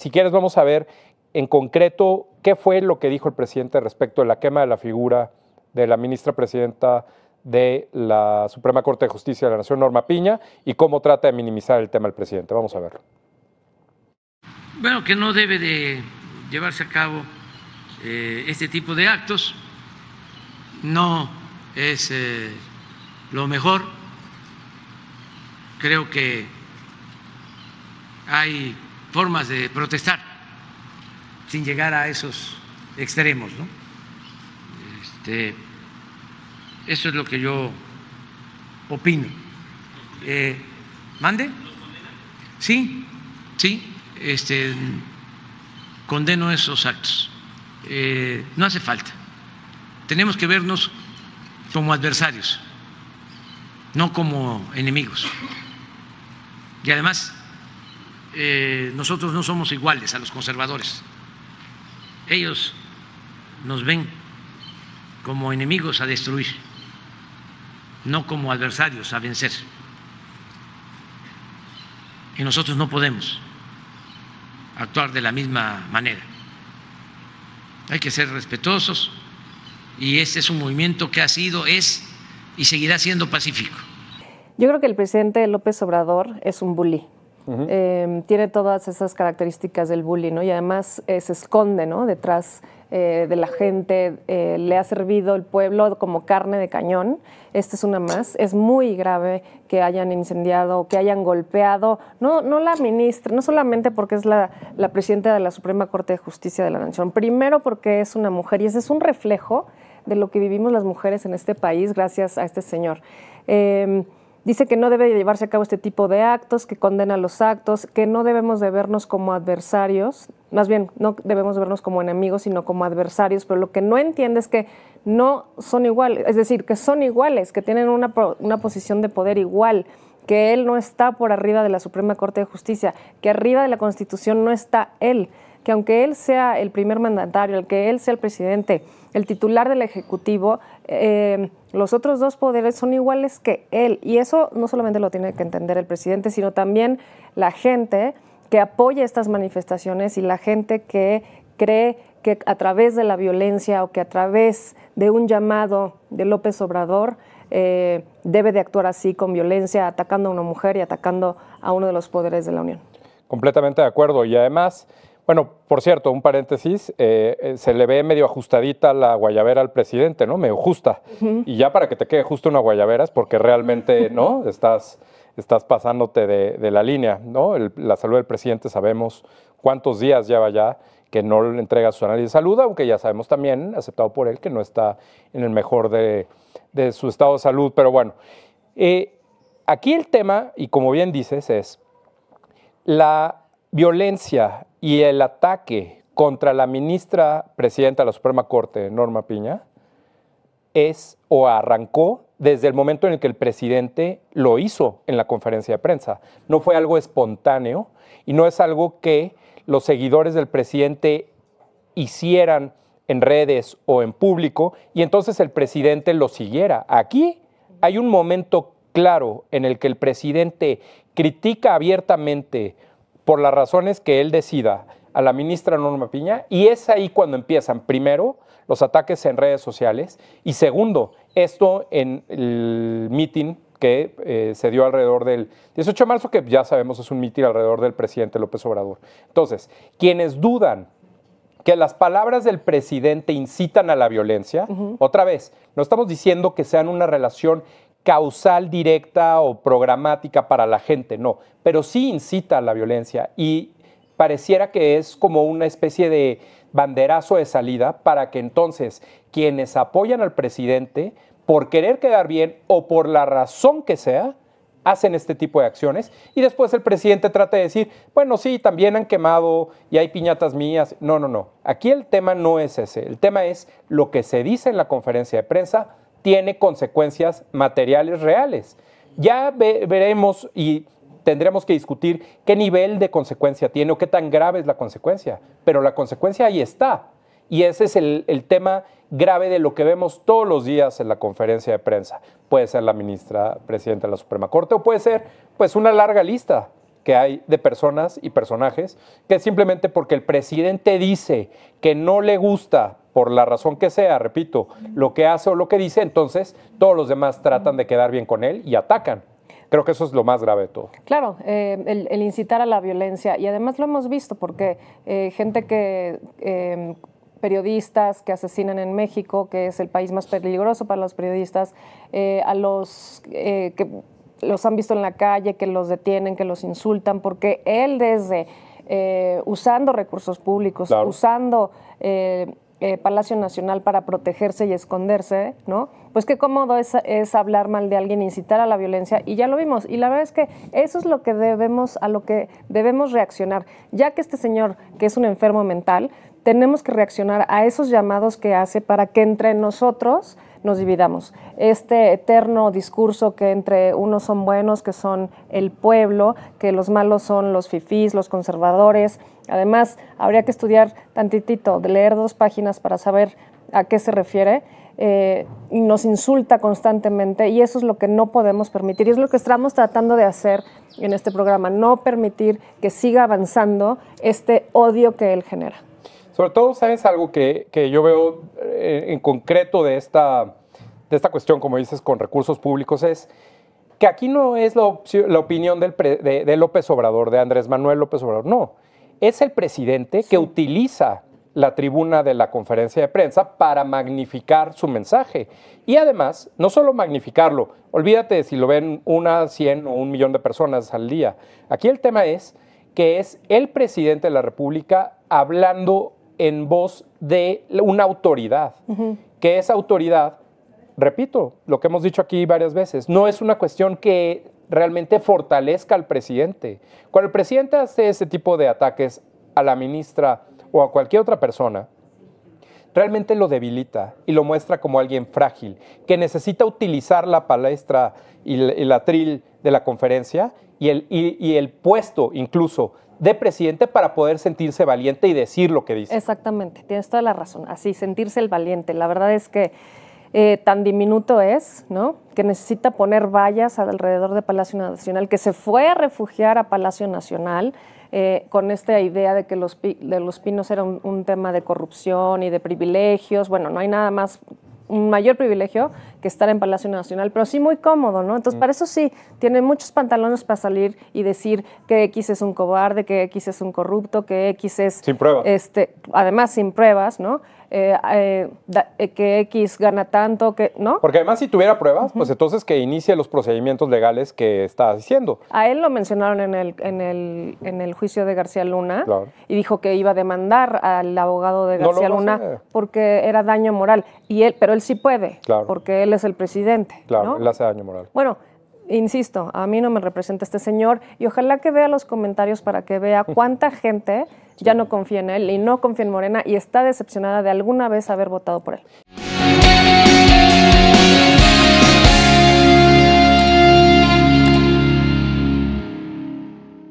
Si quieres, vamos a ver en concreto qué fue lo que dijo el presidente respecto de la quema de la figura de la ministra presidenta de la Suprema Corte de Justicia de la Nación, Norma Piña, y cómo trata de minimizar el tema el presidente. Vamos a verlo. Bueno, que no debe de llevarse a cabo eh, este tipo de actos. No es eh, lo mejor. Creo que hay formas de protestar sin llegar a esos extremos. ¿no? Este, eso es lo que yo opino. Eh, ¿Mande? Sí, sí, este, condeno esos actos. Eh, no hace falta. Tenemos que vernos como adversarios, no como enemigos. Y además eh, nosotros no somos iguales a los conservadores. Ellos nos ven como enemigos a destruir, no como adversarios a vencer. Y nosotros no podemos actuar de la misma manera. Hay que ser respetuosos y este es un movimiento que ha sido, es y seguirá siendo pacífico. Yo creo que el presidente López Obrador es un bully. Em, tiene todas esas características del bullying, ¿no? Y además eh, se esconde, ¿no? Detrás eh, de la gente, eh, le ha servido el pueblo como carne de cañón. Esta es una más. Es muy grave que hayan incendiado, que hayan golpeado, no, no la ministra, no solamente porque es la, presidenta de la Suprema Corte de Justicia de la Nación, primero porque es una mujer y ese es un reflejo de lo que vivimos las mujeres en este país gracias a este señor. Em, Dice que no debe llevarse a cabo este tipo de actos, que condena los actos, que no debemos de vernos como adversarios, más bien no debemos de vernos como enemigos, sino como adversarios, pero lo que no entiende es que no son iguales, es decir, que son iguales, que tienen una, una posición de poder igual, que él no está por arriba de la Suprema Corte de Justicia, que arriba de la Constitución no está él que aunque él sea el primer mandatario, el que él sea el presidente, el titular del Ejecutivo, eh, los otros dos poderes son iguales que él. Y eso no solamente lo tiene que entender el presidente, sino también la gente que apoya estas manifestaciones y la gente que cree que a través de la violencia o que a través de un llamado de López Obrador eh, debe de actuar así con violencia, atacando a una mujer y atacando a uno de los poderes de la Unión. Completamente de acuerdo. Y además, bueno, por cierto, un paréntesis, eh, eh, se le ve medio ajustadita la guayabera al presidente, ¿no? Medio justa. Y ya para que te quede justo una guayabera es porque realmente, ¿no? Estás, estás pasándote de, la línea, ¿no? la salud del presidente sabemos cuántos días lleva ya que no le entrega su análisis de salud, aunque ya sabemos también, aceptado por él, que no está en el mejor de, su estado de salud. Pero bueno, eh, aquí el tema, y como bien dices, es la violencia y el ataque contra la ministra presidenta de la Suprema Corte, Norma Piña, es o arrancó desde el momento en el que el presidente lo hizo en la conferencia de prensa. No fue algo espontáneo y no es algo que los seguidores del presidente hicieran en redes o en público y entonces el presidente lo siguiera. Aquí hay un momento claro en el que el presidente critica abiertamente por las razones que él decida a la ministra Norma Piña y es ahí cuando empiezan, primero, los ataques en redes sociales y segundo, esto en el mitin que eh, se dio alrededor del 18 de marzo, que ya sabemos es un mitin alrededor del presidente López Obrador. Entonces, quienes dudan que las palabras del presidente incitan a la violencia, otra vez, no estamos diciendo que sean una relación causal directa o programática para la gente, no, pero sí incita a la violencia y pareciera que es como una especie de banderazo de salida para que entonces quienes apoyan al presidente por querer quedar bien o por la razón que sea, hacen este tipo de acciones y después el presidente trata de decir, bueno, sí, también han quemado y hay piñatas mías. No, no, no. Aquí el tema no es ese. El tema es lo que se dice en la conferencia de prensa tiene consecuencias materiales reales. Ya veremos y tendremos que discutir qué nivel de consecuencia tiene o qué tan grave es la consecuencia, pero la consecuencia ahí está. Y ese es el, el, tema grave de lo que vemos todos los días en la conferencia de prensa. Puede ser la ministra presidenta de la Suprema Corte o puede ser pues una larga lista que hay de personas y personajes que simplemente porque el presidente dice que no le gusta por la razón que sea, repito, lo que hace o lo que dice, entonces todos los demás tratan de quedar bien con él y atacan. Creo que eso es lo más grave de todo. Claro, eh, el, incitar a la violencia. Y además lo hemos visto porque eh, gente que, eh, periodistas que asesinan en México, que es el país más peligroso para los periodistas, a los que los han visto en la calle, que los detienen, que los insultan, porque él desde usando recursos públicos, usando eh, Palacio Nacional para protegerse y esconderse, ¿no? Pues qué cómodo es, hablar mal de alguien, incitar a la violencia, y ya lo vimos. Y la verdad es que eso es lo que debemos, a lo que debemos reaccionar. Ya que este señor, que es un enfermo mental, tenemos que reaccionar a esos llamados que hace para que entre nosotros nos dividamos. Este eterno discurso que entre unos son buenos, que son el pueblo, que los malos son los fifís, los conservadores. Además, habría que estudiar tantitito, de leer dos páginas para saber a qué se refiere. Eh, y nos insulta constantemente y eso es lo que no podemos permitir y es lo que estamos tratando de hacer en este programa, no permitir que siga avanzando este odio que él genera. Sobre todo, ¿sabes algo que, yo veo eh, en, concreto de esta, de esta cuestión, como dices, con recursos públicos? Es que aquí no es la, opinión de, López Obrador, de Andrés Manuel López Obrador, no. Es el presidente que utiliza la tribuna de la conferencia de prensa para magnificar su mensaje. Y además, no solo magnificarlo, olvídate si lo ven una, cien o un millón de personas al día. Aquí el tema es que es el presidente de la República hablando en voz de una autoridad, que esa autoridad, repito, lo que hemos dicho aquí varias veces, no es una cuestión que realmente fortalezca al presidente. Cuando el presidente hace ese tipo de ataques a la ministra o a cualquier otra persona, realmente lo debilita y lo muestra como alguien frágil, que necesita utilizar la palestra y el atril de la conferencia y el, el puesto incluso de presidente para poder sentirse valiente y decir lo que dice. Exactamente, tienes toda la razón. Así, sentirse el valiente. La verdad es que eh, tan diminuto es, ¿no? Que necesita poner vallas alrededor de Palacio Nacional, que se fue a refugiar a Palacio Nacional. Eh, con esta idea de que los, de los pinos era un, un tema de corrupción y de privilegios. Bueno, no hay nada más, un mayor privilegio que estar en Palacio Nacional, pero sí muy cómodo, ¿no? Entonces, mm. para eso sí, tiene muchos pantalones para salir y decir que X es un cobarde, que X es un corrupto, que X es... Sin pruebas. Este, además, sin pruebas, ¿no? Eh, eh, eh, que X gana tanto, que no. Porque además si tuviera pruebas, pues entonces que inicie los procedimientos legales que está diciendo. A él lo mencionaron en el, en el, en el juicio de García Luna y dijo que iba a demandar al abogado de García Luna porque era daño moral. Y él, pero él sí puede, claro. porque él él es el presidente. Claro, él hace daño moral. Bueno, insisto, a mí no me representa este señor y ojalá que vea los comentarios para que vea cuánta gente ya no confía en él y no confía en Morena y está decepcionada de alguna vez haber votado por él.